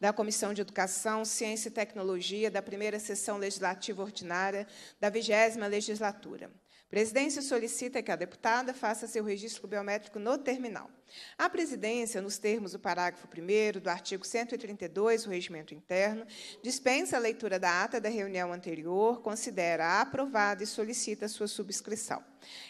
da Comissão de Educação, Ciência e Tecnologia da primeira sessão legislativa ordinária da vigésima legislatura presidência solicita que a deputada faça seu registro biométrico no terminal. A presidência, nos termos do parágrafo 1 do artigo 132 do Regimento Interno, dispensa a leitura da ata da reunião anterior, considera aprovada e solicita sua subscrição.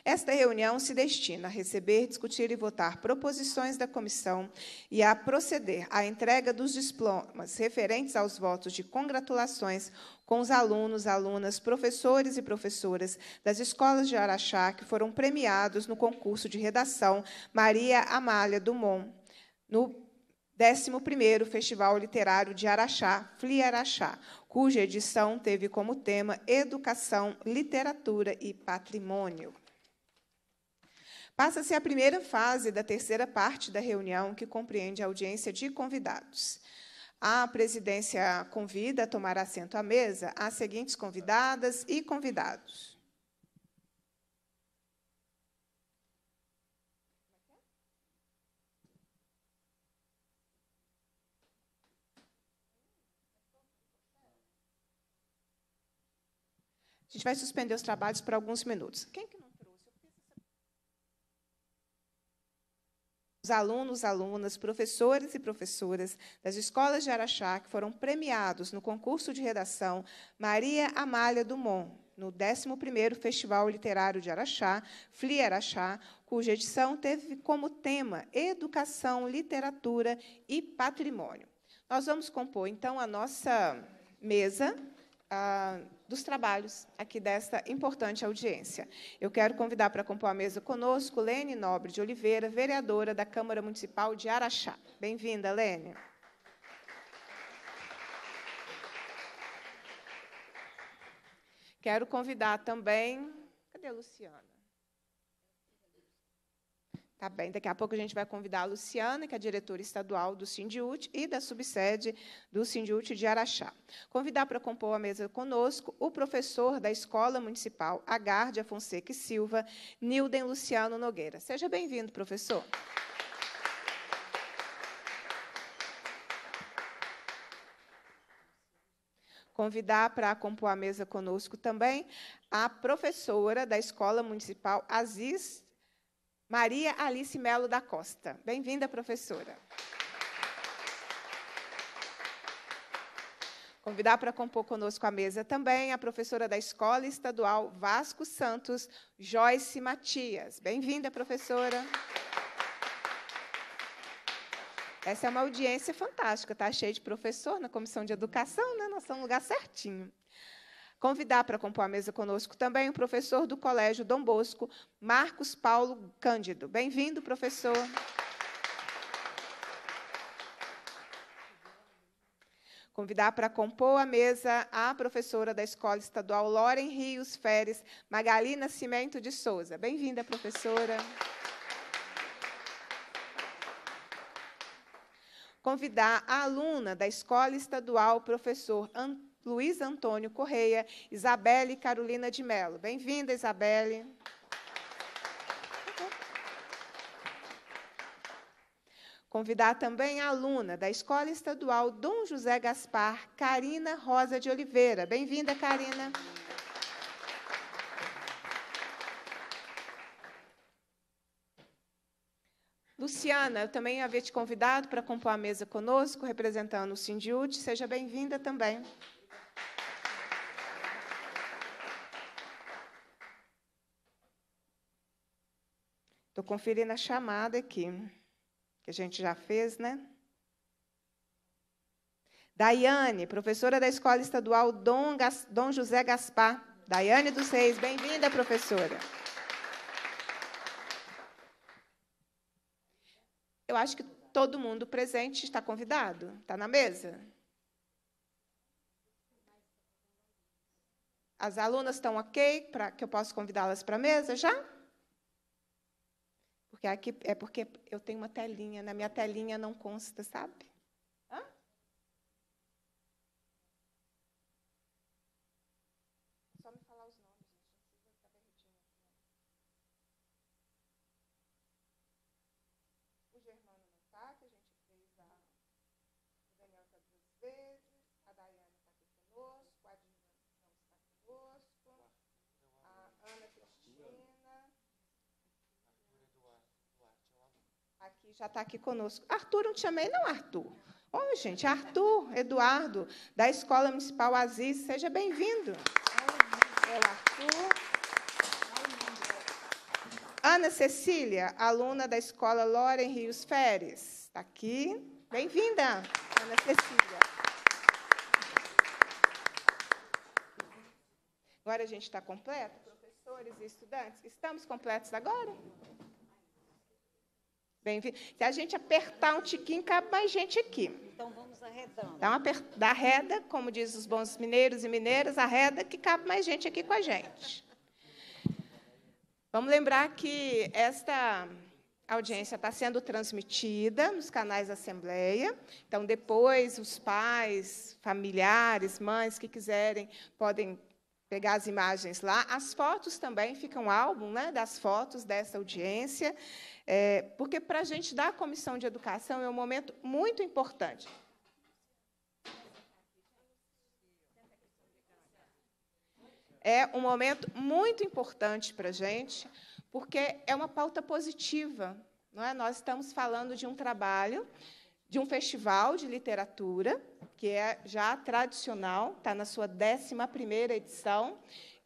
Esta reunião se destina a receber, discutir e votar proposições da comissão e a proceder à entrega dos diplomas referentes aos votos de congratulações com os alunos, alunas, professores e professoras das escolas de Araxá que foram premiados no concurso de redação Maria Amália Dumont, no 11º Festival Literário de Araxá, FLI Araxá, cuja edição teve como tema Educação, Literatura e Patrimônio. Passa-se a primeira fase da terceira parte da reunião, que compreende a audiência de convidados. A presidência convida a tomar assento à mesa as seguintes convidadas e convidados. A gente vai suspender os trabalhos por alguns minutos. Quem que os alunos, alunas, professores e professoras das escolas de Araxá que foram premiados no concurso de redação Maria Amália Dumont, no 11º Festival Literário de Araxá, FLI Araxá, cuja edição teve como tema Educação, Literatura e Patrimônio. Nós vamos compor, então, a nossa mesa dos trabalhos aqui desta importante audiência. Eu quero convidar para compor a mesa conosco Lene Nobre de Oliveira, vereadora da Câmara Municipal de Araxá. Bem-vinda, Lene. Quero convidar também. Cadê a Luciana? Tá bem, daqui a pouco a gente vai convidar a Luciana, que é diretora estadual do Sindiut e da subsede do Sindiut de Araxá. Convidar para compor a mesa conosco o professor da Escola Municipal Agárdia Fonseca e Silva, Nilden Luciano Nogueira. Seja bem-vindo, professor. Convidar para compor a mesa conosco também a professora da Escola Municipal Aziz Maria Alice Melo da Costa. Bem-vinda, professora. Convidar para compor conosco a mesa também a professora da Escola Estadual Vasco Santos, Joyce Matias. Bem-vinda, professora. Essa é uma audiência fantástica, tá cheia de professor na Comissão de Educação, né? Nós estamos no lugar certinho. Convidar para compor a mesa conosco também o professor do Colégio Dom Bosco, Marcos Paulo Cândido. Bem-vindo, professor. Convidar para compor a mesa a professora da Escola Estadual Loren Rios Feres, Magali Nascimento de Souza. Bem-vinda, professora. Convidar a aluna da Escola Estadual Professor Antônio Luiz Antônio Correia, Isabelle Carolina de Mello. Bem-vinda, Isabelle. Convidar também a aluna da Escola Estadual Dom José Gaspar, Karina Rosa de Oliveira. Bem-vinda, Karina. Luciana, eu também havia te convidado para compor a mesa conosco, representando o Sindiúte. Seja bem-vinda também. Estou conferindo a chamada aqui, que a gente já fez, né? Daiane, professora da Escola Estadual Dom, Gas... Dom José Gaspar. Daiane dos Reis, bem-vinda, professora. Eu acho que todo mundo presente está convidado, está na mesa. As alunas estão ok para que eu possa convidá-las para a mesa já? Porque aqui é porque eu tenho uma telinha, na minha telinha não consta, sabe? já está aqui conosco. Arthur, não te chamei, não, Arthur. Oi, gente, Arthur Eduardo, da Escola Municipal Aziz, seja bem-vindo. É Arthur. Ana Cecília, aluna da Escola Loren Rios Feres. Está aqui. Bem-vinda, Ana Cecília. Agora a gente está completo, professores e estudantes? Estamos completos agora? Bem-vindo. Se a gente apertar um tiquinho, cabe mais gente aqui. Então vamos arredando. Dá uma da reda, como diz os bons mineiros e mineiras, arreda que cabe mais gente aqui com a gente. Vamos lembrar que esta audiência está sendo transmitida nos canais da Assembleia. Então depois os pais, familiares, mães que quiserem podem pegar as imagens lá. As fotos também, ficam álbum né, das fotos dessa audiência, é, porque para a gente da Comissão de Educação é um momento muito importante. É um momento muito importante para a gente, porque é uma pauta positiva. Não é? Nós estamos falando de um trabalho de um festival de literatura, que é já tradicional, está na sua 11ª edição.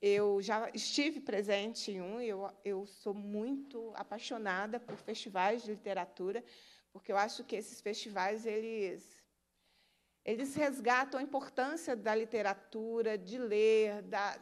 Eu já estive presente em um, e eu, eu sou muito apaixonada por festivais de literatura, porque eu acho que esses festivais, eles eles resgatam a importância da literatura, de ler, da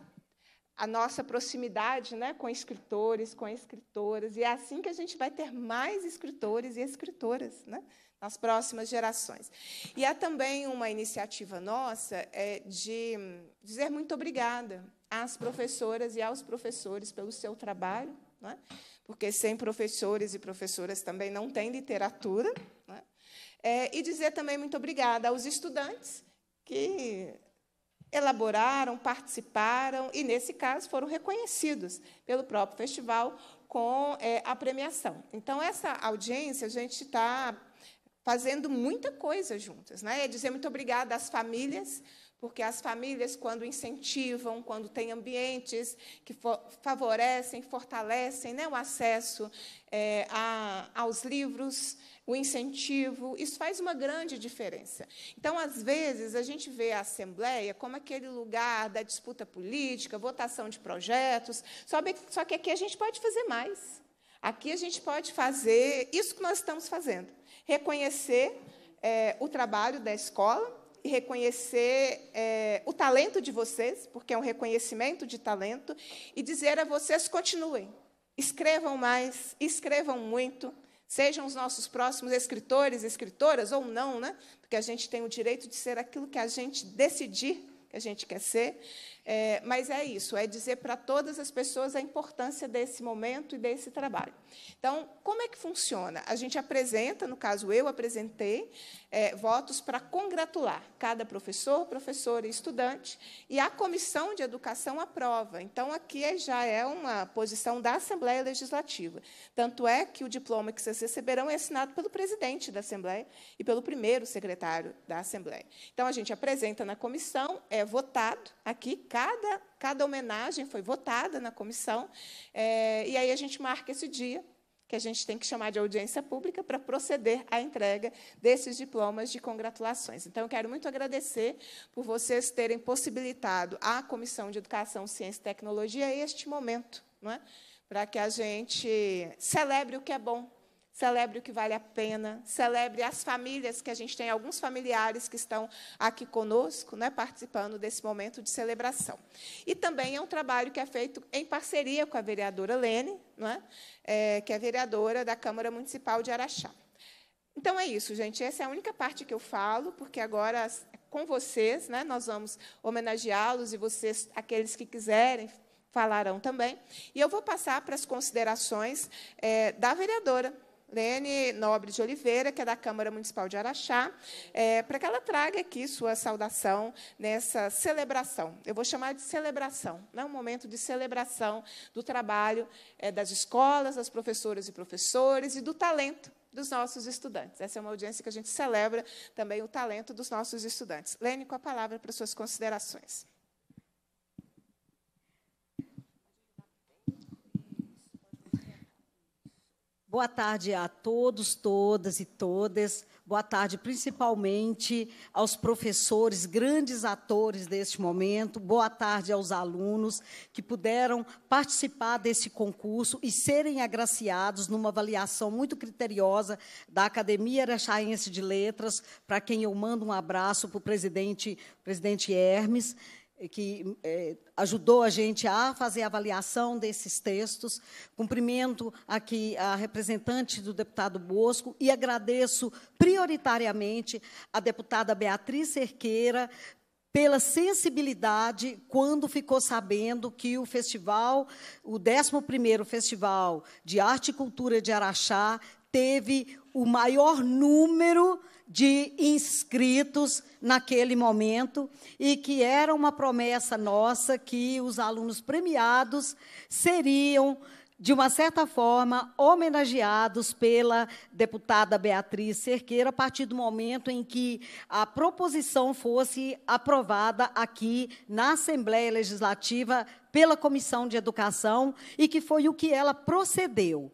a nossa proximidade né, com escritores, com escritoras. E é assim que a gente vai ter mais escritores e escritoras. Né? nas próximas gerações. E há também uma iniciativa nossa é, de dizer muito obrigada às professoras e aos professores pelo seu trabalho, né? porque sem professores e professoras também não tem literatura. Né? É, e dizer também muito obrigada aos estudantes que elaboraram, participaram e, nesse caso, foram reconhecidos pelo próprio festival com é, a premiação. Então, essa audiência, a gente está fazendo muita coisa juntas. Né? E é dizer muito obrigada às famílias, porque as famílias, quando incentivam, quando têm ambientes que for, favorecem, fortalecem né, o acesso é, a, aos livros, o incentivo, isso faz uma grande diferença. Então, às vezes, a gente vê a Assembleia como aquele lugar da disputa política, votação de projetos, só, só que aqui a gente pode fazer mais. Aqui a gente pode fazer isso que nós estamos fazendo reconhecer é, o trabalho da escola e reconhecer é, o talento de vocês, porque é um reconhecimento de talento, e dizer a vocês: continuem, escrevam mais, escrevam muito, sejam os nossos próximos escritores, escritoras ou não, né? porque a gente tem o direito de ser aquilo que a gente decidir que a gente quer ser. É, mas é isso, é dizer para todas as pessoas a importância desse momento e desse trabalho. Então, como é que funciona? A gente apresenta, no caso eu apresentei, é, votos para congratular cada professor, professora e estudante, e a comissão de educação aprova. Então, aqui é, já é uma posição da Assembleia Legislativa. Tanto é que o diploma que vocês receberão é assinado pelo presidente da Assembleia e pelo primeiro secretário da Assembleia. Então, a gente apresenta na comissão, é votado aqui, cada, cada homenagem foi votada na comissão, é, e aí a gente marca esse dia que a gente tem que chamar de audiência pública para proceder à entrega desses diplomas de congratulações. Então, eu quero muito agradecer por vocês terem possibilitado à Comissão de Educação, Ciência e Tecnologia este momento, não é? para que a gente celebre o que é bom Celebre o que vale a pena, celebre as famílias, que a gente tem alguns familiares que estão aqui conosco, né, participando desse momento de celebração. E também é um trabalho que é feito em parceria com a vereadora Lene, né, é, que é vereadora da Câmara Municipal de Araxá. Então é isso, gente. Essa é a única parte que eu falo, porque agora com vocês, né, nós vamos homenageá-los e vocês, aqueles que quiserem, falarão também. E eu vou passar para as considerações é, da vereadora, Lene Nobre de Oliveira, que é da Câmara Municipal de Araxá, é, para que ela traga aqui sua saudação nessa celebração. Eu vou chamar de celebração, né, um momento de celebração do trabalho é, das escolas, das professoras e professores e do talento dos nossos estudantes. Essa é uma audiência que a gente celebra também o talento dos nossos estudantes. Lene, com a palavra para suas considerações. Boa tarde a todos, todas e todas. Boa tarde, principalmente aos professores, grandes atores deste momento. Boa tarde aos alunos que puderam participar desse concurso e serem agraciados numa avaliação muito criteriosa da Academia Araxaense de Letras, para quem eu mando um abraço para o presidente, presidente Hermes. Eh, que é, ajudou a gente a fazer a avaliação desses textos. Cumprimento aqui a representante do deputado Bosco e agradeço prioritariamente a deputada Beatriz Cerqueira pela sensibilidade quando ficou sabendo que o festival, o 11º Festival de Arte e Cultura de Araxá, teve o maior número de inscritos naquele momento e que era uma promessa nossa que os alunos premiados seriam de uma certa forma, homenageados pela deputada Beatriz Cerqueira, a partir do momento em que a proposição fosse aprovada aqui na Assembleia Legislativa pela Comissão de Educação, e que foi o que ela procedeu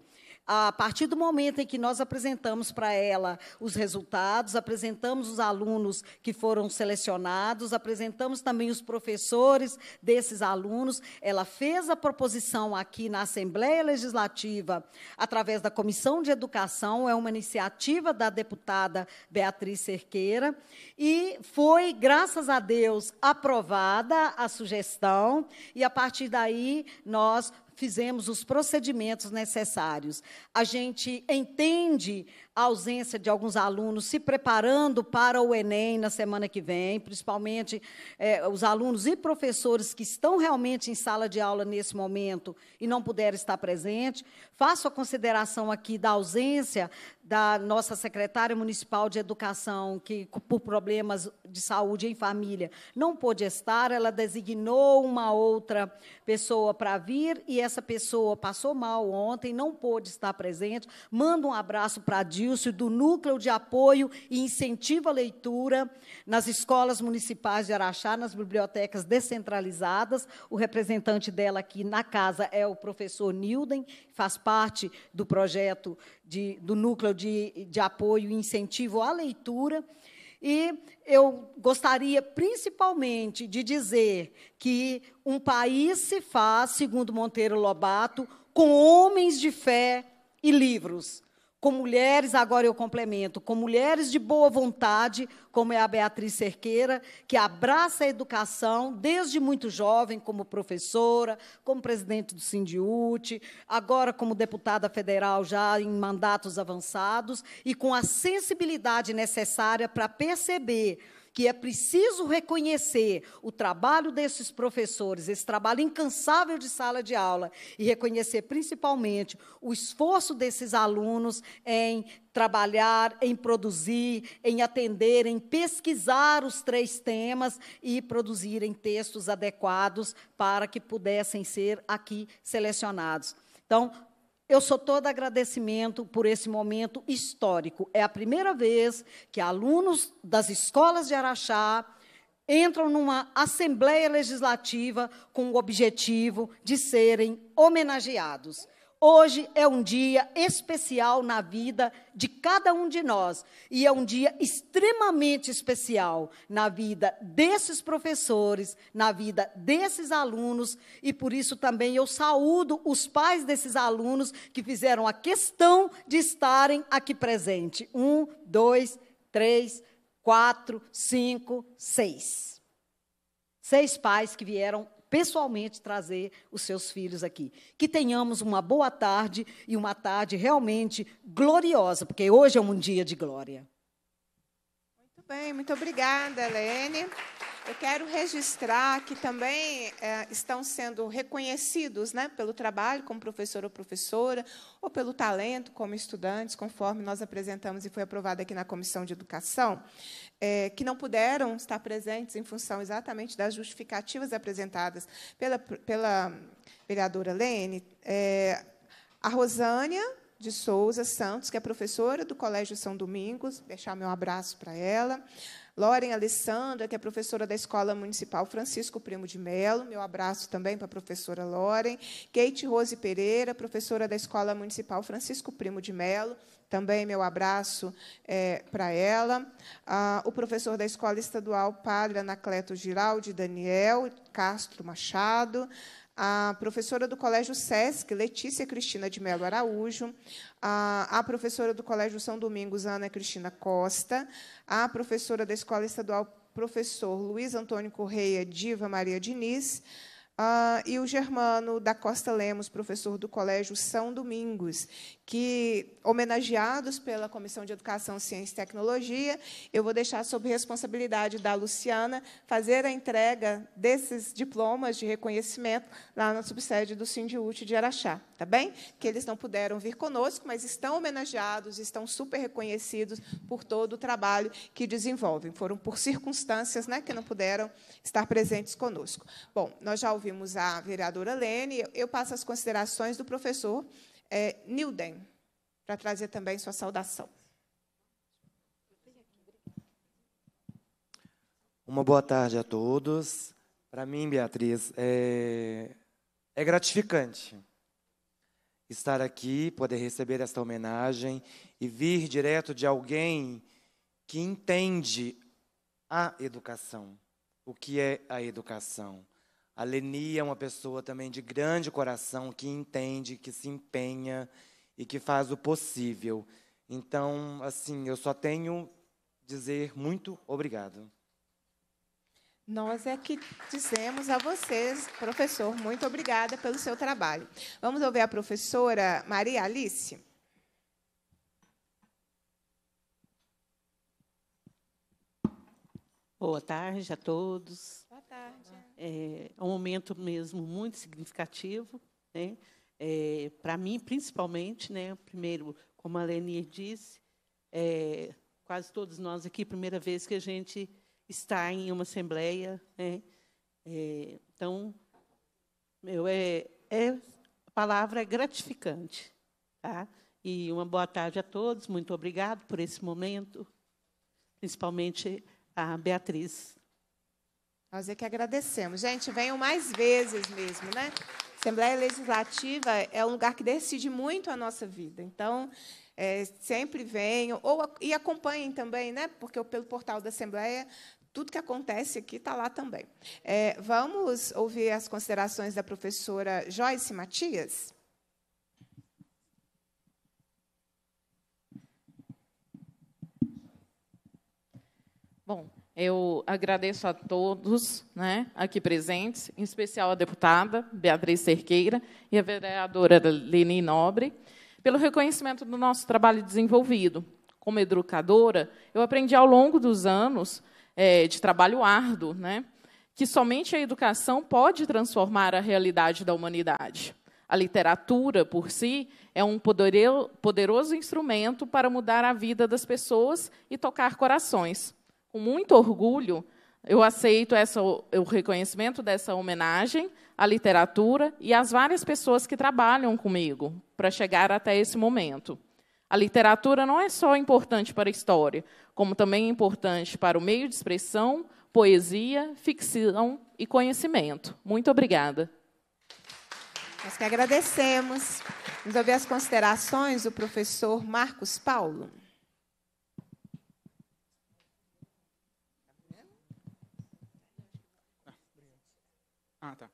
a partir do momento em que nós apresentamos para ela os resultados, apresentamos os alunos que foram selecionados, apresentamos também os professores desses alunos, ela fez a proposição aqui na Assembleia Legislativa, através da Comissão de Educação, é uma iniciativa da deputada Beatriz Cerqueira, e foi, graças a Deus, aprovada a sugestão, e a partir daí nós fizemos os procedimentos necessários. A gente entende a ausência de alguns alunos se preparando para o Enem na semana que vem, principalmente eh, os alunos e professores que estão realmente em sala de aula nesse momento e não puderam estar presentes. Faço a consideração aqui da ausência da nossa secretária municipal de educação, que por problemas de saúde em família não pôde estar, ela designou uma outra pessoa para vir e essa pessoa passou mal ontem, não pôde estar presente. Mando um abraço para a do Núcleo de Apoio e Incentivo à Leitura nas escolas municipais de Araxá, nas bibliotecas descentralizadas. O representante dela aqui na casa é o professor Nilden, faz parte do projeto de, do Núcleo de, de Apoio e Incentivo à Leitura. E eu gostaria principalmente de dizer que um país se faz, segundo Monteiro Lobato, com homens de fé e livros com mulheres, agora eu complemento, com mulheres de boa vontade, como é a Beatriz Cerqueira, que abraça a educação desde muito jovem, como professora, como presidente do Sindiúte, agora como deputada federal já em mandatos avançados, e com a sensibilidade necessária para perceber que é preciso reconhecer o trabalho desses professores, esse trabalho incansável de sala de aula, e reconhecer principalmente o esforço desses alunos em trabalhar, em produzir, em atender, em pesquisar os três temas e produzirem textos adequados para que pudessem ser aqui selecionados. Então, eu sou todo agradecimento por esse momento histórico. É a primeira vez que alunos das escolas de Araxá entram numa assembleia legislativa com o objetivo de serem homenageados. Hoje é um dia especial na vida de cada um de nós e é um dia extremamente especial na vida desses professores, na vida desses alunos e por isso também eu saúdo os pais desses alunos que fizeram a questão de estarem aqui presente. Um, dois, três, quatro, cinco, seis. Seis pais que vieram pessoalmente trazer os seus filhos aqui. Que tenhamos uma boa tarde e uma tarde realmente gloriosa, porque hoje é um dia de glória. Muito bem, muito obrigada, Helene. Eu quero registrar que também é, estão sendo reconhecidos né, pelo trabalho como professor ou professora, ou pelo talento como estudantes, conforme nós apresentamos e foi aprovado aqui na Comissão de Educação, é, que não puderam estar presentes em função exatamente das justificativas apresentadas pela, pela vereadora Lene. É, a Rosânia de Souza Santos, que é professora do Colégio São Domingos, deixar meu abraço para ela Loren Alessandra, que é professora da Escola Municipal Francisco Primo de Melo, meu abraço também para a professora Loren. Kate Rose Pereira, professora da Escola Municipal Francisco Primo de Melo, também meu abraço é, para ela. Ah, o professor da Escola Estadual, Padre Anacleto Giraldi Daniel Castro Machado a professora do Colégio SESC, Letícia Cristina de Melo Araújo, a, a professora do Colégio São Domingos, Ana Cristina Costa, a professora da Escola Estadual Professor Luiz Antônio Correia, Diva Maria Diniz, ah, e o Germano da Costa Lemos, professor do Colégio São Domingos, que, homenageados pela Comissão de Educação, Ciência e Tecnologia, eu vou deixar sob responsabilidade da Luciana fazer a entrega desses diplomas de reconhecimento lá na subsede do Sindiúte de Araxá, tá bem? Que eles não puderam vir conosco, mas estão homenageados, estão super reconhecidos por todo o trabalho que desenvolvem. Foram por circunstâncias né, que não puderam estar presentes conosco. Bom, nós já ouvimos a vereadora Lene, eu passo as considerações do professor é, Nilden, para trazer também sua saudação. Uma boa tarde a todos. Para mim, Beatriz, é, é gratificante estar aqui, poder receber esta homenagem e vir direto de alguém que entende a educação, o que é a educação. A Leni é uma pessoa também de grande coração, que entende, que se empenha e que faz o possível. Então, assim, eu só tenho dizer muito obrigado. Nós é que dizemos a vocês, professor, muito obrigada pelo seu trabalho. Vamos ouvir a professora Maria Alice. Boa tarde a todos. É, é, um momento mesmo muito significativo, né? É, para mim, principalmente. Né? Primeiro, como a Lenir disse, é, quase todos nós aqui, primeira vez que a gente está em uma assembleia. Né? É, então, meu, é, é a palavra é gratificante. Tá? E uma boa tarde a todos, muito obrigado por esse momento, principalmente a Beatriz nós é que agradecemos. Gente, venham mais vezes mesmo, né? Assembleia Legislativa é um lugar que decide muito a nossa vida. Então, é, sempre venham ou e acompanhem também, né? Porque pelo portal da Assembleia tudo que acontece aqui está lá também. É, vamos ouvir as considerações da professora Joyce Matias. Bom, eu agradeço a todos né, aqui presentes, em especial a deputada Beatriz Cerqueira e a vereadora Leni Nobre, pelo reconhecimento do nosso trabalho desenvolvido. Como educadora, eu aprendi ao longo dos anos é, de trabalho árduo né, que somente a educação pode transformar a realidade da humanidade. A literatura, por si, é um poderoso instrumento para mudar a vida das pessoas e tocar corações. Com muito orgulho, eu aceito essa, o reconhecimento dessa homenagem à literatura e às várias pessoas que trabalham comigo para chegar até esse momento. A literatura não é só importante para a história, como também é importante para o meio de expressão, poesia, ficção e conhecimento. Muito obrigada. Nós que agradecemos. Vamos ouvir as considerações do professor Marcos Paulo. Ah, tá.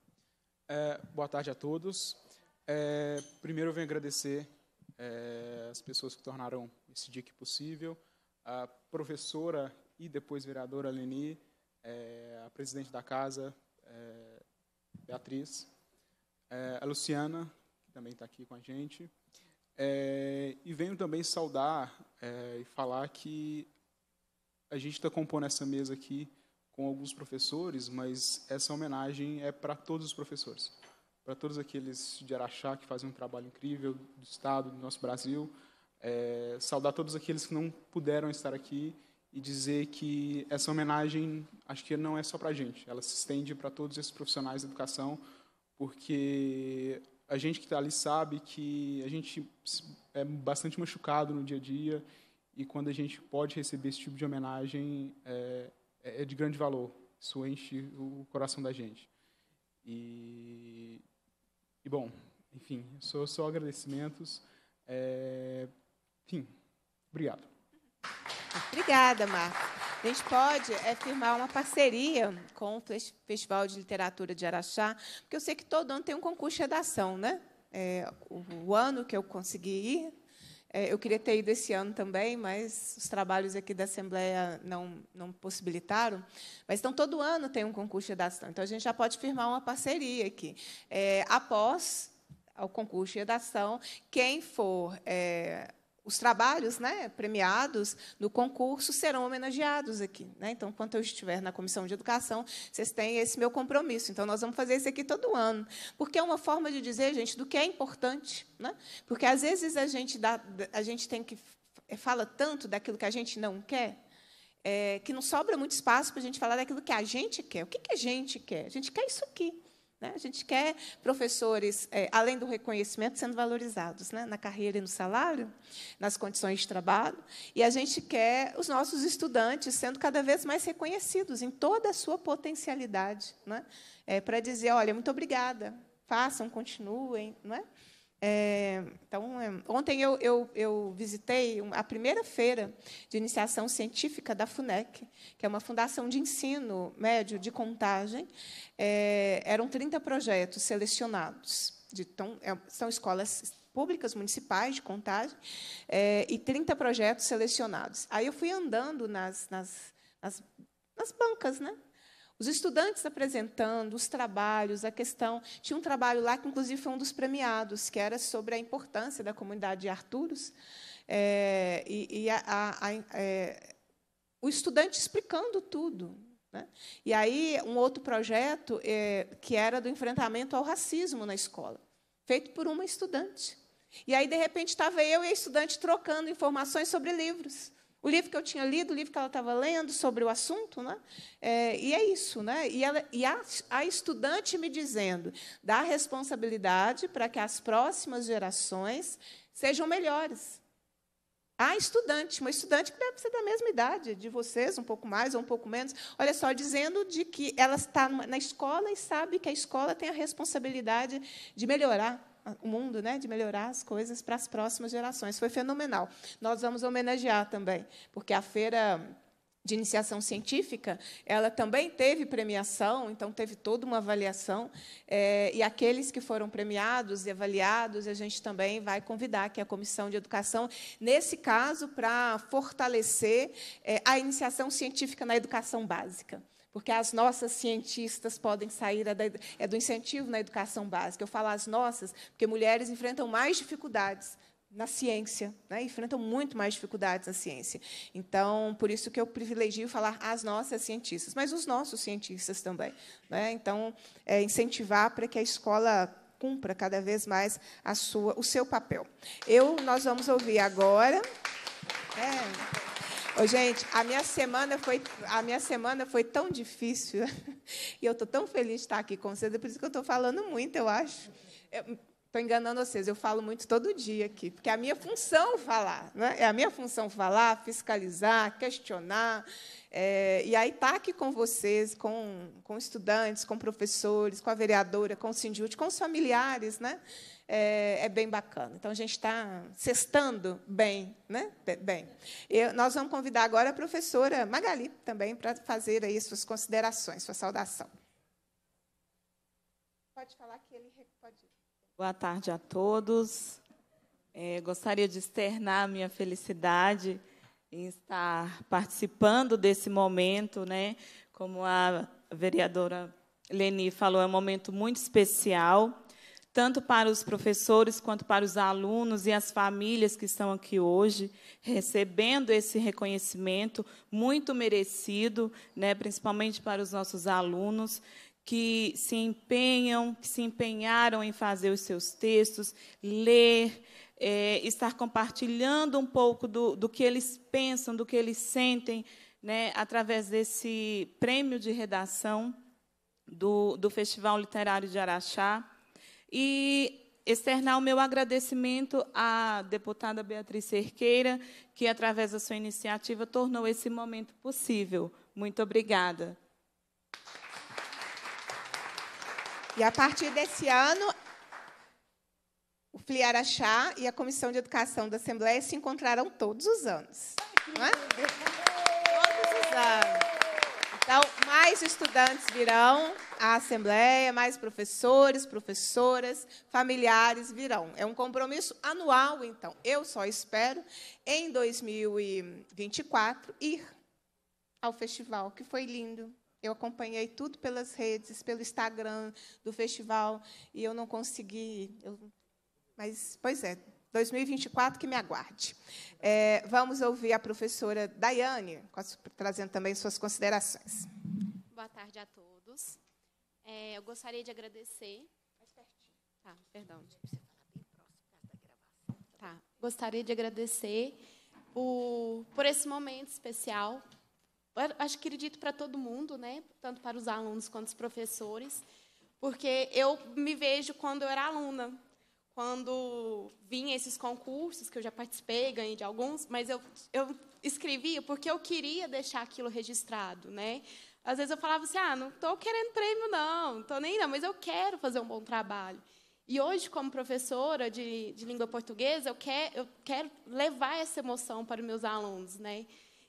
É, boa tarde a todos. É, primeiro eu venho agradecer é, as pessoas que tornaram esse dia aqui possível, a professora e depois vereadora Leni, é, a presidente da casa, é, Beatriz, é, a Luciana, que também está aqui com a gente. e venho também saudar e falar que a gente está compondo essa mesa aqui com alguns professores, mas essa homenagem é para todos os professores, para todos aqueles de Araxá que fazem um trabalho incrível do Estado, do nosso Brasil, é, saudar todos aqueles que não puderam estar aqui e dizer que essa homenagem, acho que não é só para a gente, ela se estende para todos esses profissionais da educação, porque a gente que está ali sabe que a gente é bastante machucado no dia a dia e quando a gente pode receber esse tipo de homenagem é, é, é de grande valor. Isso enche o coração da gente. E, e bom, enfim, só, só agradecimentos. É, enfim, obrigado. Obrigada, Marcos. A gente pode é, firmar uma parceria com o Festival de Literatura de Araxá, porque eu sei que todo ano tem um concurso de redação, né? É, o, o ano que eu consegui ir, é, eu queria ter ido esse ano também, mas os trabalhos aqui da Assembleia não, não possibilitaram. Mas então, todo ano tem um concurso de redação. Então, a gente já pode firmar uma parceria aqui. É, após o concurso de redação, quem for é, os trabalhos né, premiados no concurso serão homenageados aqui. Né? Então, quando eu estiver na Comissão de Educação, vocês têm esse meu compromisso. Então, nós vamos fazer isso aqui todo ano. Porque é uma forma de dizer, gente, do que é importante. Né? Porque, às vezes, a gente, dá, a gente tem que é, fala tanto daquilo que a gente não quer, é, que não sobra muito espaço para a gente falar daquilo que a gente quer. O que, que a gente quer? A gente quer isso aqui. Né? A gente quer professores, é, além do reconhecimento, sendo valorizados né? na carreira e no salário, nas condições de trabalho, e a gente quer os nossos estudantes sendo cada vez mais reconhecidos em toda a sua potencialidade, né? é, para dizer: olha, muito obrigada, façam, continuem. Não é? É, então, é, ontem eu, eu, eu, visitei a primeira feira de iniciação científica da FUNEC, que é uma fundação de ensino médio de contagem. É, eram 30 projetos selecionados. De, então, são escolas públicas municipais de contagem é, e 30 projetos selecionados. Aí eu fui andando nas, nas, nas, nas bancas, né? Os estudantes apresentando os trabalhos, a questão. Tinha um trabalho lá que, inclusive, foi um dos premiados, que era sobre a importância da comunidade de Arturos. É, e, e a, a, a, é, o estudante explicando tudo. Né? E aí, um outro projeto é, que era do enfrentamento ao racismo na escola, feito por uma estudante. E aí, de repente, estava eu e a estudante trocando informações sobre livros o livro que eu tinha lido, o livro que ela estava lendo sobre o assunto, né? É, e é isso, né? E, ela, e a, a, estudante me dizendo, dá responsabilidade para que as próximas gerações sejam melhores. A estudante, uma estudante que deve ser da mesma idade de vocês, um pouco mais ou um pouco menos, olha só, dizendo de que ela está na escola e sabe que a escola tem a responsabilidade de melhorar o mundo, né, de melhorar as coisas para as próximas gerações. Foi fenomenal. Nós vamos homenagear também, porque a feira de iniciação científica, ela também teve premiação, então teve toda uma avaliação. É, e aqueles que foram premiados e avaliados, a gente também vai convidar aqui a Comissão de Educação, nesse caso, para fortalecer é, a iniciação científica na educação básica. Porque as nossas cientistas podem sair da, é do incentivo na educação básica. Eu falo as nossas, porque mulheres enfrentam mais dificuldades na ciência, né? enfrentam muito mais dificuldades na ciência. Então, por isso que eu privilegio falar as nossas cientistas, mas os nossos cientistas também. Né? Então, é incentivar para que a escola cumpra cada vez mais a sua, o seu papel. Eu, nós vamos ouvir agora. É. Ô, gente, a minha semana foi a minha semana foi tão difícil e eu estou tão feliz de estar aqui com vocês. É por isso que eu estou falando muito, eu acho. Estou enganando vocês. Eu falo muito todo dia aqui, porque é a minha função falar, né? É a minha função falar, fiscalizar, questionar. É, e aí estar tá aqui com vocês, com, com estudantes, com professores, com a vereadora, com o sindicato, com os familiares, né? é, é bem bacana. Então, a gente está sextando bem. Né? bem. Eu, nós vamos convidar agora a professora Magali também para fazer aí suas considerações, sua saudação. Pode falar que ele pode ir. Boa tarde a todos. É, gostaria de externar a minha felicidade em estar participando desse momento, né? Como a vereadora Leni falou, é um momento muito especial tanto para os professores quanto para os alunos e as famílias que estão aqui hoje, recebendo esse reconhecimento muito merecido, né, principalmente para os nossos alunos que se empenham, que se empenharam em fazer os seus textos, ler, é, estar compartilhando um pouco do, do que eles pensam, do que eles sentem, né, através desse prêmio de redação do, do Festival Literário de Araxá e externar o meu agradecimento à deputada Beatriz Cerqueira, que, através da sua iniciativa, tornou esse momento possível. Muito obrigada. E, a partir desse ano, o Fliarachá e a Comissão de Educação da Assembleia se encontrarão todos os anos. Não é? Todos os anos. Então, mais estudantes virão à Assembleia, mais professores, professoras, familiares virão. É um compromisso anual, então. Eu só espero, em 2024, ir ao festival, que foi lindo. Eu acompanhei tudo pelas redes, pelo Instagram do festival, e eu não consegui. Eu... Mas, pois é, 2024 que me aguarde. É, vamos ouvir a professora Daiane, trazendo também suas considerações. É, eu gostaria de agradecer. Mais pertinho. Tá, perdão. Você falar tá bem próximo da gravação. Tá, tá. Gostaria de agradecer por, por esse momento especial. Eu acho que acredito é para todo mundo, né? Tanto para os alunos quanto os professores, porque eu me vejo quando eu era aluna, quando vinha esses concursos que eu já participei, ganhei de alguns, mas eu, eu escrevia porque eu queria deixar aquilo registrado, né? Às vezes eu falava assim, ah, não estou querendo prêmio, não, estou nem não, mas eu quero fazer um bom trabalho. E hoje, como professora de, de língua portuguesa, eu, quer, eu quero levar essa emoção para os meus alunos. Né?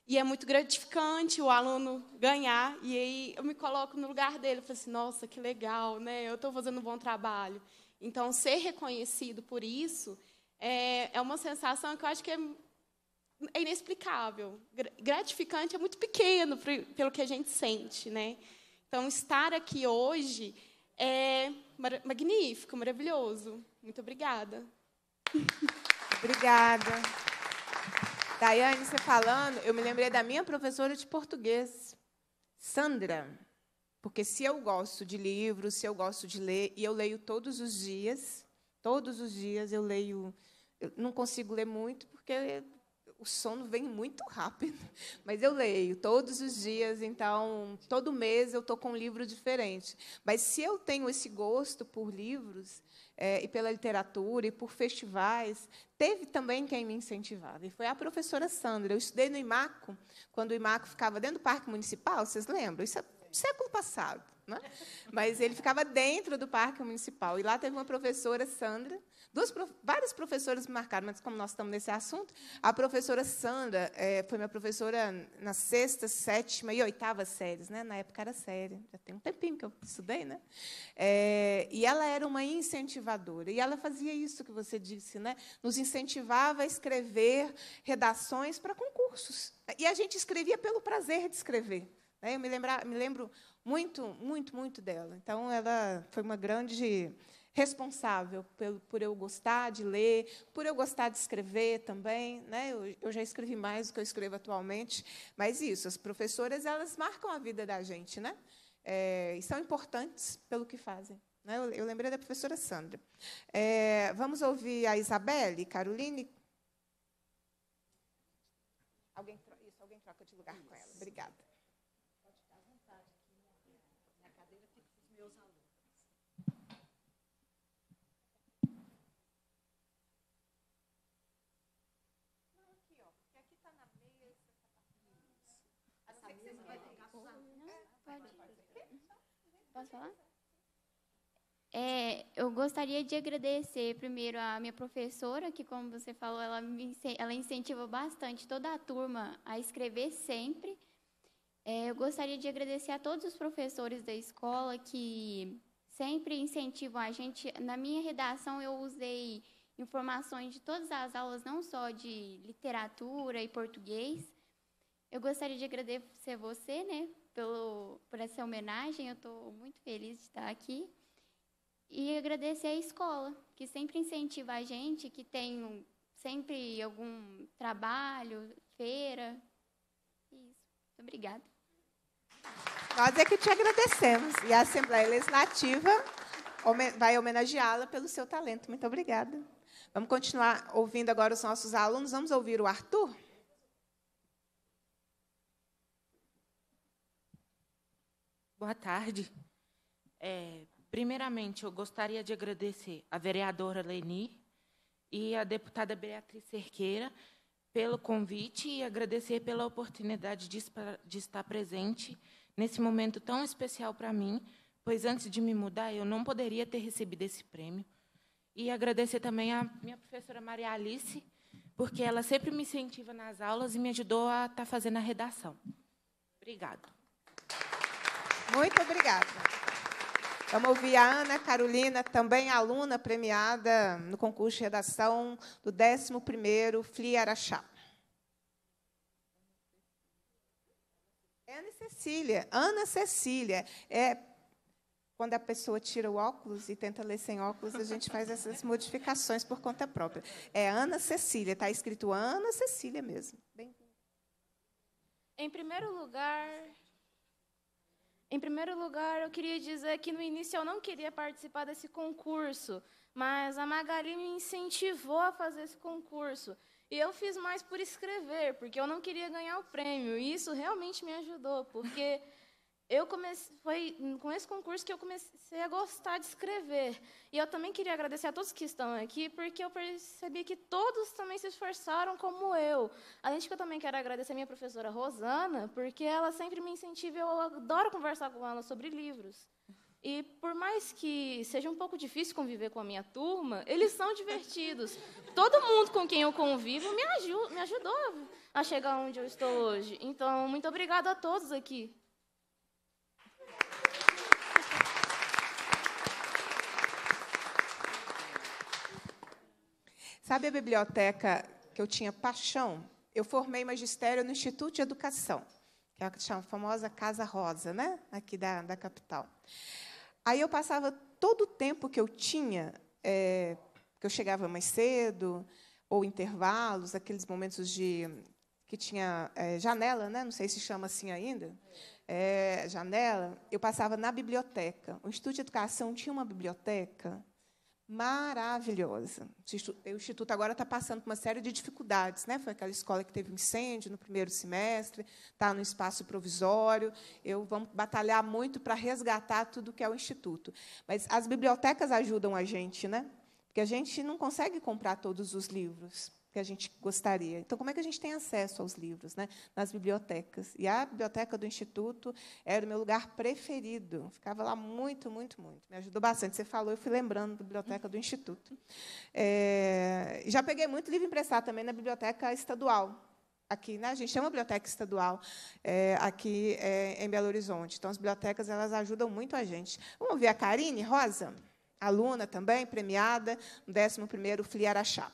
E é muito gratificante o aluno ganhar, e aí eu me coloco no lugar dele, falo assim, nossa, que legal, né? eu estou fazendo um bom trabalho. Então, ser reconhecido por isso é, é uma sensação que eu acho que é é inexplicável. Gratificante é muito pequeno pelo que a gente sente, né? Então, estar aqui hoje é mar magnífico, maravilhoso. Muito obrigada. Obrigada. Daiane, você falando, eu me lembrei da minha professora de português, Sandra. Porque se eu gosto de livros, se eu gosto de ler, e eu leio todos os dias, todos os dias eu leio. Eu não consigo ler muito, porque o sono vem muito rápido. Mas eu leio todos os dias, então todo mês eu estou com um livro diferente. Mas se eu tenho esse gosto por livros é, e pela literatura e por festivais, teve também quem me incentivava. E foi a professora Sandra. Eu estudei no Imaco, quando o Imaco ficava dentro do Parque Municipal, vocês lembram? Isso é século passado. Né? Mas ele ficava dentro do Parque Municipal. E lá teve uma professora, Sandra, Duas, várias professoras me marcaram, mas como nós estamos nesse assunto, a professora Sandra é, foi minha professora na sexta, sétima e oitava séries, né? Na época era série, já tem um tempinho que eu estudei, né? É, e ela era uma incentivadora e ela fazia isso que você disse, né? Nos incentivava a escrever redações para concursos e a gente escrevia pelo prazer de escrever. Né? Eu me, lembra, me lembro muito, muito, muito dela. Então ela foi uma grande responsável por, por eu gostar de ler, por eu gostar de escrever também. Né? Eu, eu já escrevi mais do que eu escrevo atualmente, mas isso, as professoras elas marcam a vida da gente, né? É, e são importantes pelo que fazem. Né? Eu, eu lembrei da professora Sandra. É, vamos ouvir a Isabelle, Caroline. Alguém? Posso falar? É, eu gostaria de agradecer primeiro a minha professora, que, como você falou, ela, ela incentiva bastante toda a turma a escrever sempre. É, eu gostaria de agradecer a todos os professores da escola que sempre incentivam a gente. Na minha redação, eu usei informações de todas as aulas, não só de literatura e português. Eu gostaria de agradecer você, né, pelo, por essa homenagem. Eu estou muito feliz de estar aqui. E agradecer à escola, que sempre incentiva a gente, que tem um, sempre algum trabalho, feira. É isso. Muito obrigada. Nós é que te agradecemos. E a Assembleia Legislativa vai homenageá-la pelo seu talento. Muito obrigada. Vamos continuar ouvindo agora os nossos alunos. Vamos ouvir o Arthur? Boa tarde. É, primeiramente, eu gostaria de agradecer à vereadora Leni e à deputada Beatriz Cerqueira pelo convite e agradecer pela oportunidade de, de estar presente nesse momento tão especial para mim, pois antes de me mudar eu não poderia ter recebido esse prêmio. E agradecer também à minha professora Maria Alice, porque ela sempre me incentiva nas aulas e me ajudou a estar tá fazendo a redação. Obrigado. Muito obrigada. Vamos ouvir a Ana Carolina, também aluna premiada no concurso de redação do 11º FLI Araxá. Ana Cecília, Ana Cecília, é quando a pessoa tira o óculos e tenta ler sem óculos, a gente faz essas modificações por conta própria. É Ana Cecília, está escrito Ana Cecília mesmo. Bem em primeiro lugar, em primeiro lugar, eu queria dizer que no início eu não queria participar desse concurso, mas a Magali me incentivou a fazer esse concurso. E eu fiz mais por escrever, porque eu não queria ganhar o prêmio. E isso realmente me ajudou, porque eu comecei, foi com esse concurso que eu comecei a gostar de escrever. E eu também queria agradecer a todos que estão aqui, porque eu percebi que todos também se esforçaram como eu. Além de que eu também quero agradecer a minha professora Rosana, porque ela sempre me incentiva, eu adoro conversar com ela sobre livros. E por mais que seja um pouco difícil conviver com a minha turma, eles são divertidos. Todo mundo com quem eu convivo me, me ajudou a chegar onde eu estou hoje. Então, muito obrigada a todos aqui. Sabe a biblioteca que eu tinha paixão? Eu formei magistério no Instituto de Educação, que é a famosa Casa Rosa, né? aqui da, da capital. Aí eu passava todo o tempo que eu tinha, é, que eu chegava mais cedo, ou intervalos, aqueles momentos de que tinha é, janela, né? não sei se chama assim ainda, é, janela, eu passava na biblioteca. O Instituto de Educação tinha uma biblioteca maravilhosa. O Instituto agora está passando por uma série de dificuldades. Né? Foi aquela escola que teve um incêndio no primeiro semestre, está no espaço provisório. Eu Vamos batalhar muito para resgatar tudo que é o Instituto. Mas as bibliotecas ajudam a gente, né? porque a gente não consegue comprar todos os livros que a gente gostaria. Então, como é que a gente tem acesso aos livros? Né? Nas bibliotecas. E a biblioteca do Instituto era o meu lugar preferido. Ficava lá muito, muito, muito. Me ajudou bastante. Você falou, eu fui lembrando da biblioteca do Instituto. É, já peguei muito livro emprestado também na biblioteca estadual aqui, né? A gente chama biblioteca estadual é, aqui é, em Belo Horizonte. Então, as bibliotecas elas ajudam muito a gente. Vamos ver a Karine Rosa, aluna também, premiada no 11º Fliarachá.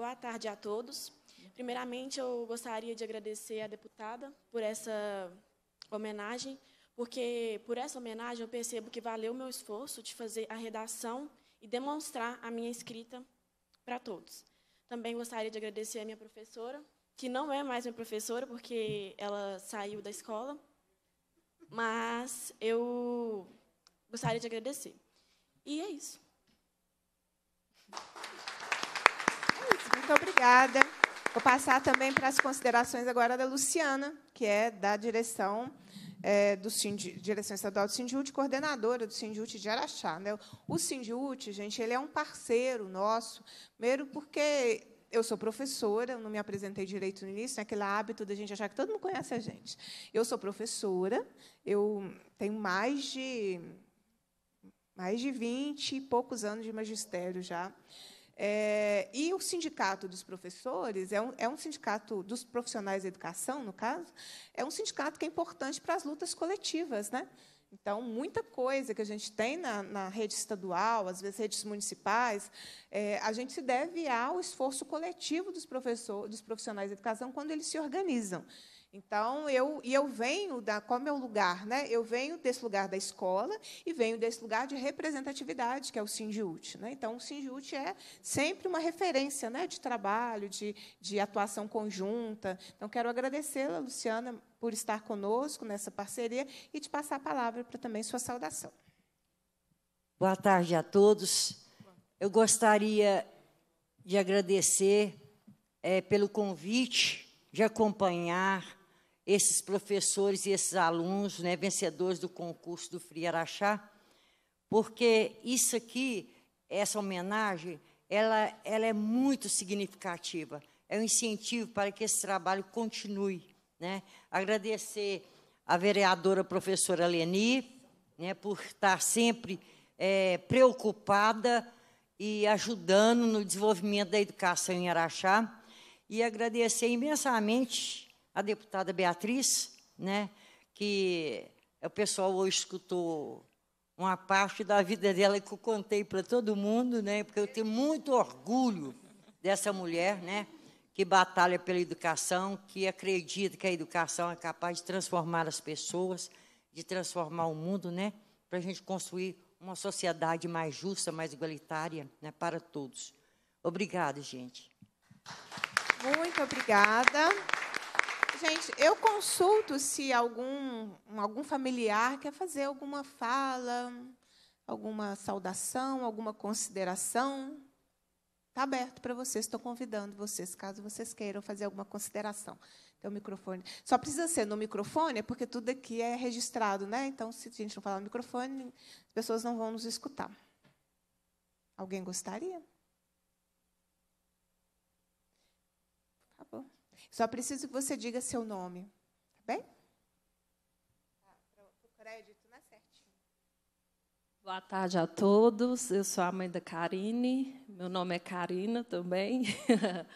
Boa tarde a todos. Primeiramente, eu gostaria de agradecer à deputada por essa homenagem, porque por essa homenagem eu percebo que valeu o meu esforço de fazer a redação e demonstrar a minha escrita para todos. Também gostaria de agradecer à minha professora, que não é mais minha professora, porque ela saiu da escola, mas eu gostaria de agradecer. E é isso. Muito obrigada. Vou passar também para as considerações agora da Luciana, que é da direção é, do Sindi, direção estadual do Sindiúte, coordenadora do Sindiúte de Araxá. Né? O Sindiúte, gente, ele é um parceiro nosso, primeiro porque eu sou professora, não me apresentei direito no início, é aquele hábito da gente achar que todo mundo conhece a gente. Eu sou professora, eu tenho mais de mais de 20 e poucos anos de magistério já. É, e o sindicato dos professores é um, é um, sindicato dos profissionais da educação, no caso, é um sindicato que é importante para as lutas coletivas, né? Então, muita coisa que a gente tem na, na rede estadual, às vezes redes municipais, é, a gente se deve ao esforço coletivo dos, professor, dos profissionais da educação quando eles se organizam. Então, eu, e eu venho da. Qual é o meu lugar? Né? Eu venho desse lugar da escola e venho desse lugar de representatividade, que é o Sindiut. Né? Então, o Sindiut é sempre uma referência né, de trabalho, de, de atuação conjunta. Então, quero agradecê-la, Luciana, por estar conosco nessa parceria e te passar a palavra para também sua saudação. Boa tarde a todos. Eu gostaria de agradecer é, pelo convite de acompanhar esses professores e esses alunos, né, vencedores do concurso do Fri Araxá, porque isso aqui, essa homenagem, ela, ela é muito significativa. É um incentivo para que esse trabalho continue. Né? Agradecer a vereadora professora Leni, né, por estar sempre é, preocupada e ajudando no desenvolvimento da educação em Araxá, e agradecer imensamente a deputada Beatriz, né, que o pessoal hoje escutou uma parte da vida dela que eu contei para todo mundo, né, porque eu tenho muito orgulho dessa mulher, né, que batalha pela educação, que acredita que a educação é capaz de transformar as pessoas, de transformar o mundo, né, para a gente construir uma sociedade mais justa, mais igualitária, né, para todos. Obrigada, gente. Muito obrigada. Gente, eu consulto se algum, algum familiar quer fazer alguma fala, alguma saudação, alguma consideração. Está aberto para vocês, estou convidando vocês, caso vocês queiram fazer alguma consideração. Então, o microfone. Só precisa ser no microfone, é porque tudo aqui é registrado, né? Então, se a gente não falar no microfone, as pessoas não vão nos escutar. Alguém gostaria? Só preciso que você diga seu nome. Tá bem? Boa tarde a todos. Eu sou a mãe da Karine. Meu nome é Karina também.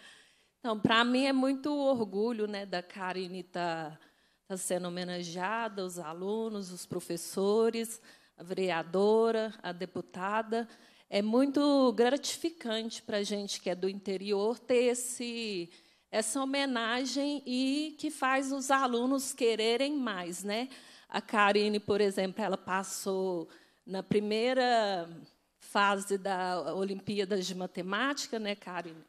Então, para mim é muito orgulho né, da Karine estar tá, tá sendo homenageada, os alunos, os professores, a vereadora, a deputada. É muito gratificante para a gente que é do interior ter esse, essa homenagem e que faz os alunos quererem mais. Né? A Karine, por exemplo, ela passou na primeira fase da Olimpíadas de Matemática, né, Karine?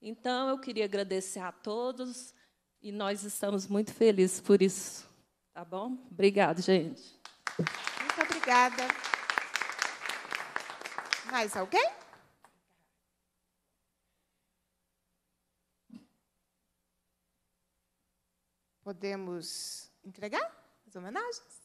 Então, eu queria agradecer a todos e nós estamos muito felizes por isso. Tá bom? Obrigado, gente. Muito obrigada. Mais alguém? Podemos entregar as homenagens?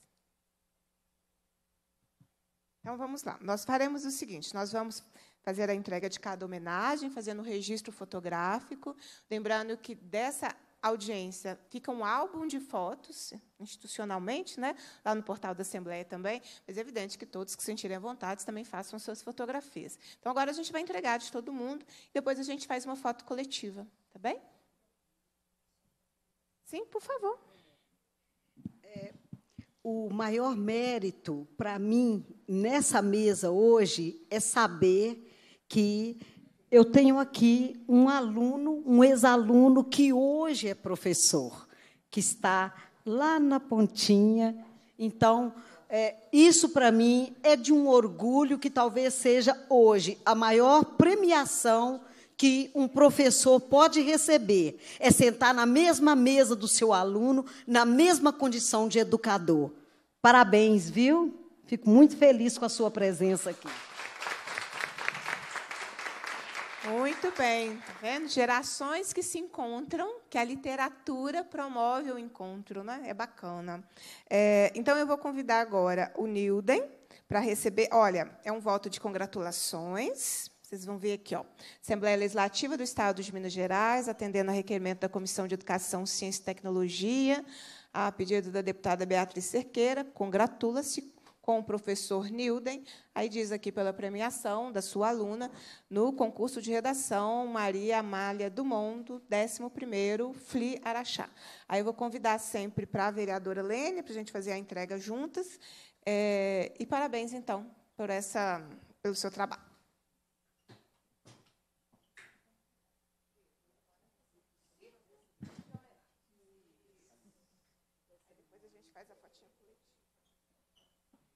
Então vamos lá. Nós faremos o seguinte: nós vamos fazer a entrega de cada homenagem, fazendo o um registro fotográfico, lembrando que dessa audiência fica um álbum de fotos institucionalmente, né? Lá no portal da Assembleia também, mas é evidente que todos que sentirem à vontade também façam suas fotografias. Então agora a gente vai entregar de todo mundo e depois a gente faz uma foto coletiva, tá bem? Sim, por favor. É, o maior mérito para mim nessa mesa hoje é saber que eu tenho aqui um aluno, um ex-aluno que hoje é professor, que está lá na pontinha. Então, é, isso para mim é de um orgulho que talvez seja hoje a maior premiação que um professor pode receber é sentar na mesma mesa do seu aluno, na mesma condição de educador. Parabéns, viu? Fico muito feliz com a sua presença aqui. Muito bem, tá vendo? Gerações que se encontram, que a literatura promove o encontro, né? É bacana. É, então eu vou convidar agora o Nilden para receber. Olha, é um voto de congratulações vocês vão ver aqui, ó. Assembleia Legislativa do Estado de Minas Gerais, atendendo a requerimento da Comissão de Educação, Ciência e Tecnologia, a pedido da deputada Beatriz Cerqueira, congratula-se com o professor Nilden, aí diz aqui pela premiação da sua aluna, no concurso de redação Maria Amália do Mundo, 11º, FLI Araxá. Aí eu vou convidar sempre para a vereadora Lênia, para a gente fazer a entrega juntas, é, e parabéns, então, por essa, pelo seu trabalho.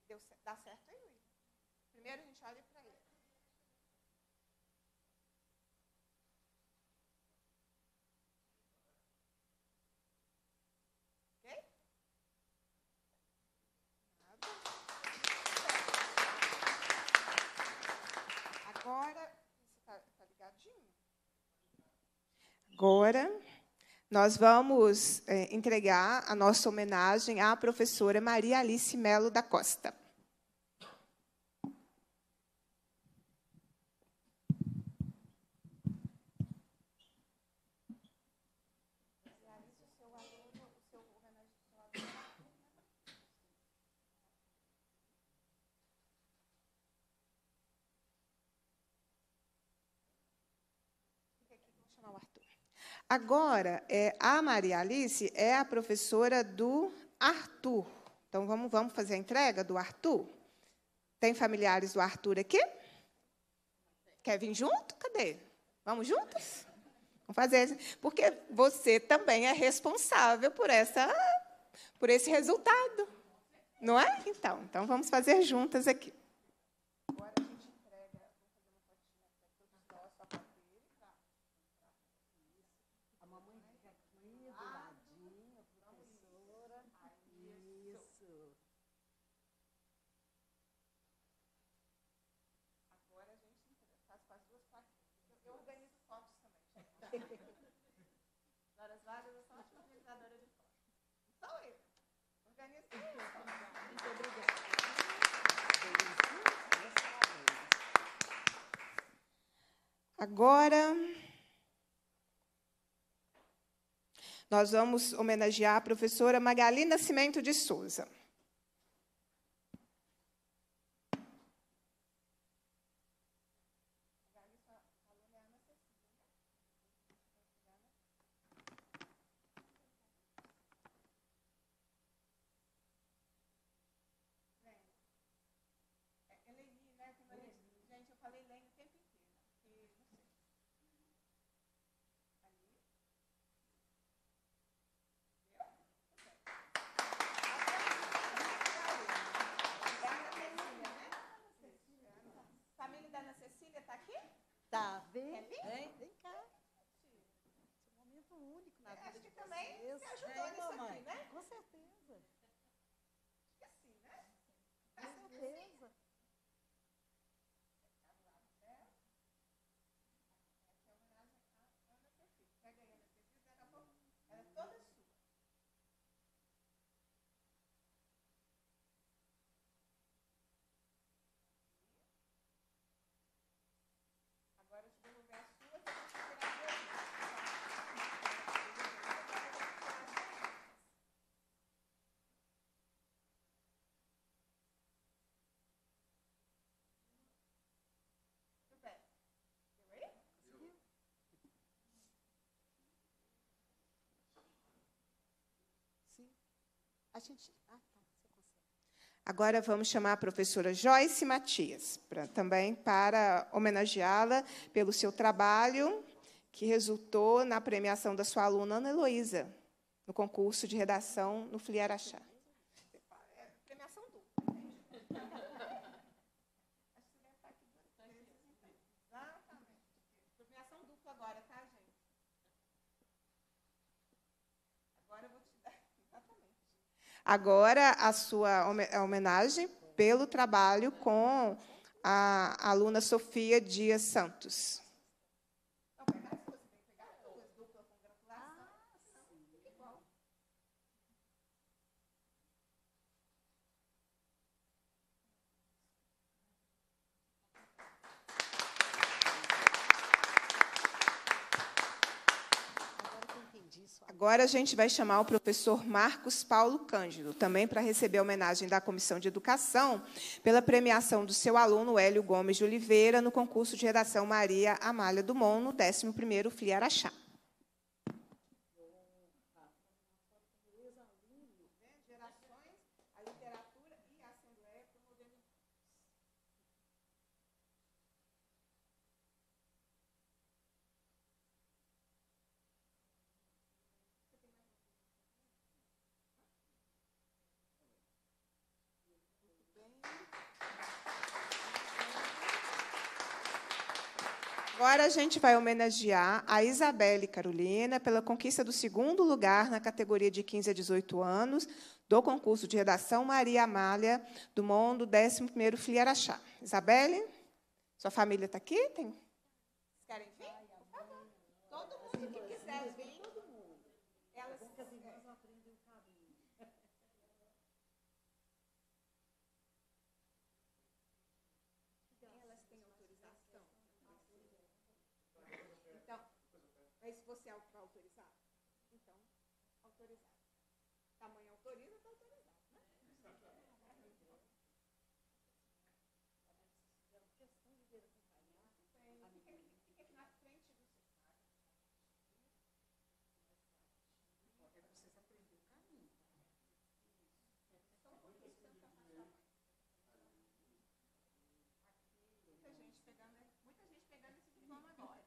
deu, dá certo em mim. Primeiro a gente olha para ele. Agora, está tá ligadinho? Agora. Nós vamos é, entregar a nossa homenagem à professora Maria Alice Melo da Costa. Agora, é, a Maria Alice é a professora do Arthur. Então, vamos, vamos fazer a entrega do Arthur? Tem familiares do Arthur aqui? Quer vir junto? Cadê? Vamos juntos? Vamos fazer. Porque você também é responsável por, essa, por esse resultado. Não é? Então, então vamos fazer juntas aqui. Agora, nós vamos homenagear a professora Magali Nascimento de Souza. A gente. Ah, tá, você consegue. Agora vamos chamar a professora Joyce Matias, pra, também para homenageá-la pelo seu trabalho que resultou na premiação da sua aluna Ana Heloísa, no concurso de redação no Fliarachá. Agora, a sua homenagem pelo trabalho com a aluna Sofia Dias Santos. Agora a gente vai chamar o professor Marcos Paulo Cândido, também para receber a homenagem da Comissão de Educação pela premiação do seu aluno Hélio Gomes de Oliveira no concurso de redação Maria Amália Dumont no 11º FLI Araxá. a gente vai homenagear a Isabelle Carolina pela conquista do segundo lugar na categoria de 15 a 18 anos do concurso de redação Maria Amália do Mundo 11º Fliaraxá. Isabelle, sua família está aqui? Tem gente pegando, né? muita gente pegando esse diploma agora.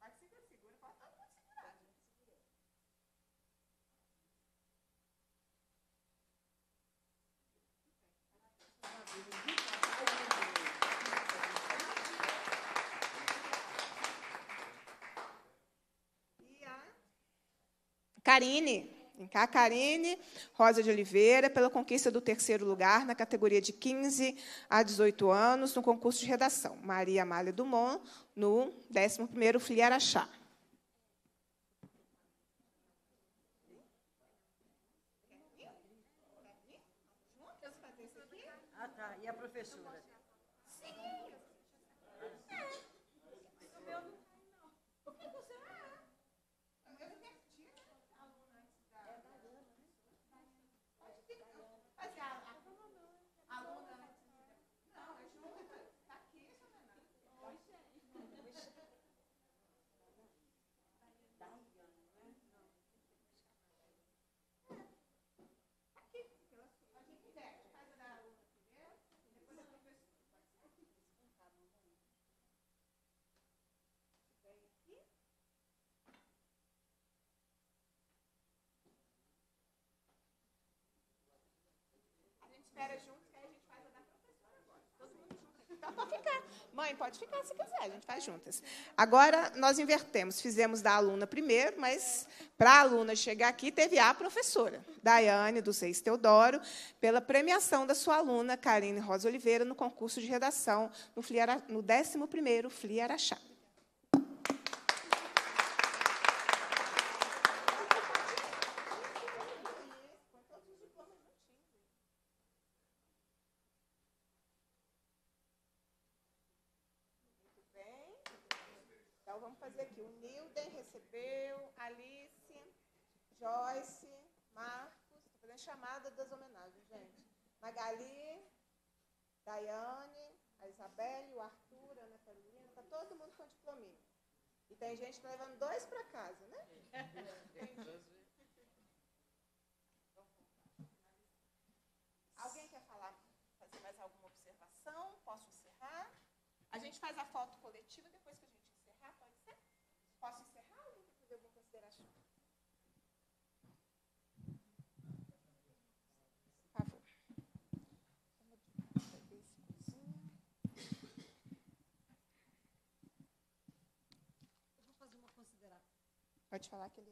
Ah, pode segura, segura, pode todo mundo segurar, gente. Karine em Cacarine Rosa de Oliveira, pela conquista do terceiro lugar na categoria de 15 a 18 anos no concurso de redação. Maria Amália Dumont, no 11º Filiarachá. agora. Então, pode ficar. Mãe, pode ficar se quiser, a gente faz juntas. Agora nós invertemos, fizemos da aluna primeiro, mas para a aluna chegar aqui teve a professora, Daiane do Reis Teodoro, pela premiação da sua aluna Karine Rosa Oliveira no concurso de redação no, no 11º FLI Araxá. Joyce, Marcos, estou fazendo chamada das homenagens, gente. Magali, Daiane, a Isabelle, o Arthur, a Ana Carolina, está todo mundo com diploma. E tem gente que está levando dois para casa, né? Alguém quer falar, fazer mais alguma observação? Posso encerrar? A gente faz a foto coletiva depois que a gente encerrar, pode ser? Posso encerrar? pode falar que ele.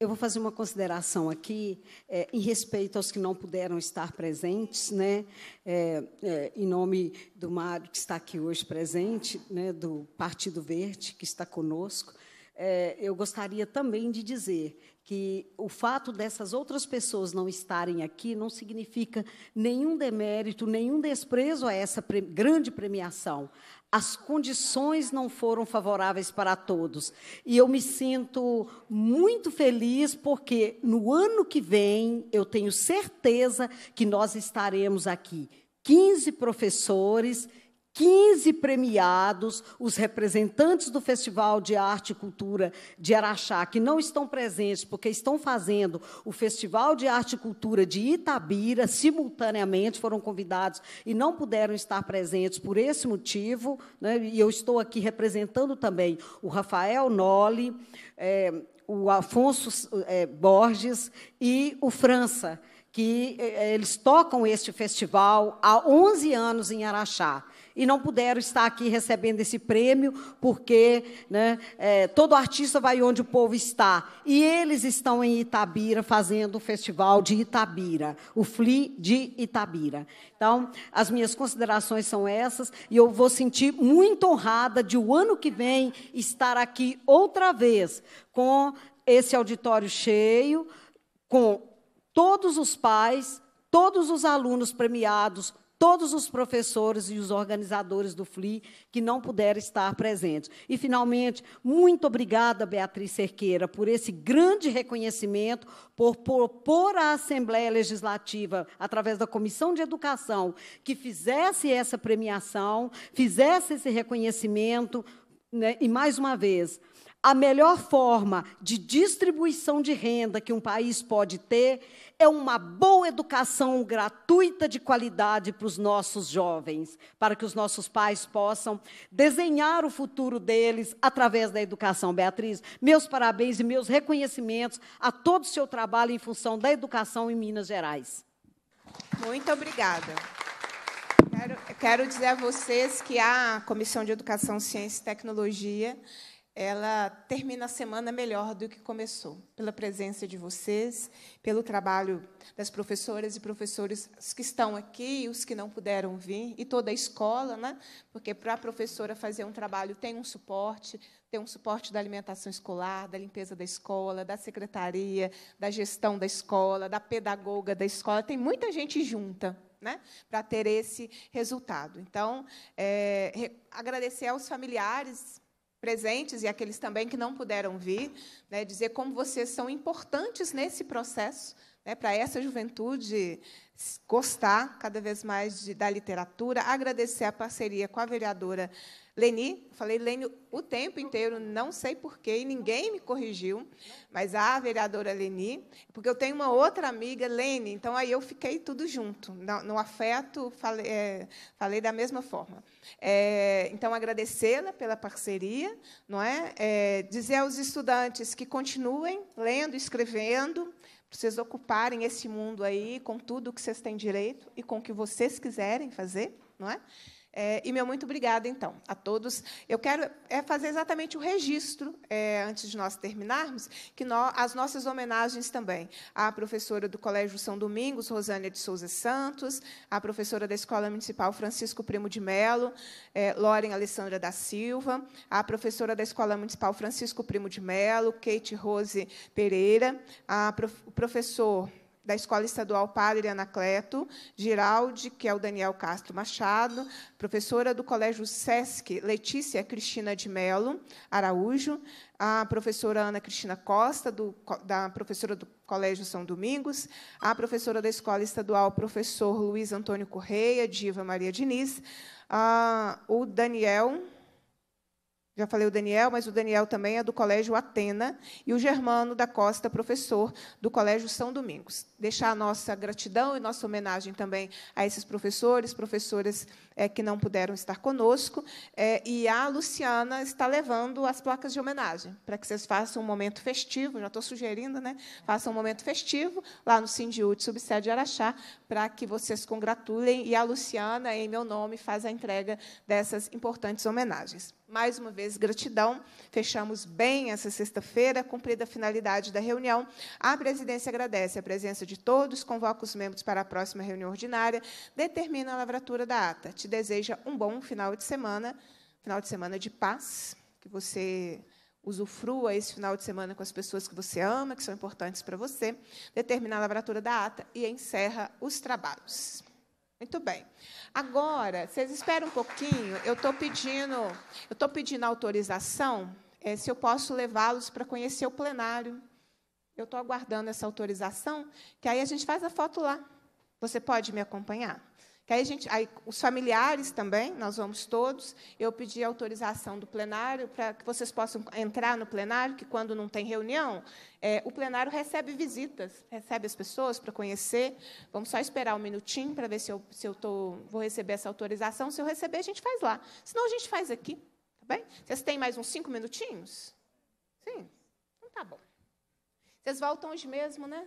Eu vou fazer uma consideração aqui é, em respeito aos que não puderam estar presentes, né? É, é, em nome do Mário, que está aqui hoje presente, né? do Partido Verde, que está conosco é, eu gostaria também de dizer que o fato dessas outras pessoas não estarem aqui não significa nenhum demérito, nenhum desprezo a essa pre grande premiação. As condições não foram favoráveis para todos. E eu me sinto muito feliz porque no ano que vem eu tenho certeza que nós estaremos aqui 15 professores 15 premiados, os representantes do Festival de Arte e Cultura de Araxá, que não estão presentes, porque estão fazendo o Festival de Arte e Cultura de Itabira, simultaneamente foram convidados e não puderam estar presentes por esse motivo. Né? E eu estou aqui representando também o Rafael Nolli, é, o Afonso é, Borges e o França, que é, eles tocam este festival há 11 anos em Araxá e não puderam estar aqui recebendo esse prêmio, porque né, é, todo artista vai onde o povo está. E eles estão em Itabira fazendo o festival de Itabira, o FLI de Itabira. Então, as minhas considerações são essas, e eu vou sentir muito honrada de o ano que vem estar aqui outra vez com esse auditório cheio, com todos os pais, todos os alunos premiados, todos os professores e os organizadores do FLI que não puderam estar presentes. E, finalmente, muito obrigada, Beatriz Cerqueira, por esse grande reconhecimento, por propor à Assembleia Legislativa, através da Comissão de Educação, que fizesse essa premiação, fizesse esse reconhecimento. Né? E, mais uma vez, a melhor forma de distribuição de renda que um país pode ter é uma boa educação gratuita de qualidade para os nossos jovens, para que os nossos pais possam desenhar o futuro deles através da educação. Beatriz, meus parabéns e meus reconhecimentos a todo o seu trabalho em função da educação em Minas Gerais. Muito obrigada. Quero, quero dizer a vocês que a Comissão de Educação, Ciência e Tecnologia ela termina a semana melhor do que começou, pela presença de vocês, pelo trabalho das professoras e professores que estão aqui, os que não puderam vir, e toda a escola, né? porque para a professora fazer um trabalho tem um suporte, tem um suporte da alimentação escolar, da limpeza da escola, da secretaria, da gestão da escola, da pedagoga da escola, tem muita gente junta. Né, para ter esse resultado. Então, é, agradecer aos familiares presentes e aqueles também que não puderam vir, né, dizer como vocês são importantes nesse processo né, para essa juventude gostar cada vez mais de, da literatura, agradecer a parceria com a vereadora Leni. falei Leni o tempo inteiro, não sei porquê, ninguém me corrigiu, mas a vereadora Leni, porque eu tenho uma outra amiga, Leni, então aí eu fiquei tudo junto, no, no afeto, falei, é, falei, da mesma forma. É, então, agradecê-la pela parceria, não é? é? Dizer aos estudantes que continuem lendo, escrevendo, para vocês ocuparem esse mundo aí com tudo o que vocês têm direito e com o que vocês quiserem fazer, não é? É, e meu muito obrigada, então, a todos. Eu quero é, fazer exatamente o registro, é, antes de nós terminarmos, que nós, as nossas homenagens também. à professora do Colégio São Domingos, Rosânia de Souza Santos, à professora da Escola Municipal Francisco Primo de Melo, é, Loren Alessandra da Silva, à professora da Escola Municipal Francisco Primo de Melo, Kate Rose Pereira, ao prof, professor da Escola Estadual Padre Anacleto Giraldi, que é o Daniel Castro Machado, professora do Colégio SESC, Letícia Cristina de Melo Araújo, a professora Ana Cristina Costa, do, da professora do Colégio São Domingos, a professora da Escola Estadual, professor Luiz Antônio Correia, Diva Maria Diniz, a, o Daniel já falei o Daniel, mas o Daniel também é do Colégio Atena e o Germano da Costa, professor do Colégio São Domingos. Deixar a nossa gratidão e nossa homenagem também a esses professores, professoras é, que não puderam estar conosco. É, e a Luciana está levando as placas de homenagem, para que vocês façam um momento festivo, já estou sugerindo, né? Façam um momento festivo lá no Sindiúde, subsede de Araxá, para que vocês congratulem. E a Luciana, em meu nome, faz a entrega dessas importantes homenagens. Mais uma vez, gratidão. Fechamos bem essa sexta-feira, cumprida a finalidade da reunião. A presidência agradece a presença de todos, convoca os membros para a próxima reunião ordinária, determina a lavratura da ata. Te deseja um bom final de semana, final de semana de paz, que você usufrua esse final de semana com as pessoas que você ama, que são importantes para você, determina a lavratura da ata e encerra os trabalhos. Muito bem. Agora, vocês esperam um pouquinho. Eu estou pedindo, eu estou pedindo autorização é, se eu posso levá-los para conhecer o plenário. Eu estou aguardando essa autorização, que aí a gente faz a foto lá. Você pode me acompanhar? Que aí, gente, aí, os familiares também, nós vamos todos. Eu pedi autorização do plenário para que vocês possam entrar no plenário, que quando não tem reunião, é, o plenário recebe visitas, recebe as pessoas para conhecer. Vamos só esperar um minutinho para ver se eu, se eu tô, vou receber essa autorização. Se eu receber, a gente faz lá. Senão, a gente faz aqui. Tá bem? Vocês têm mais uns cinco minutinhos? Sim? Então, tá bom. Vocês voltam hoje mesmo, né?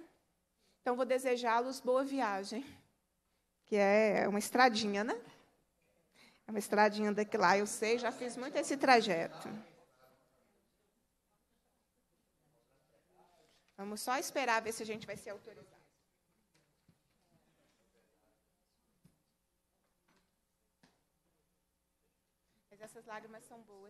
Então, vou desejá-los boa viagem que é, é uma estradinha, né? É uma estradinha daqui lá, eu sei, já fiz muito esse trajeto. Vamos só esperar ver se a gente vai ser autorizado. Mas essas lágrimas são boas.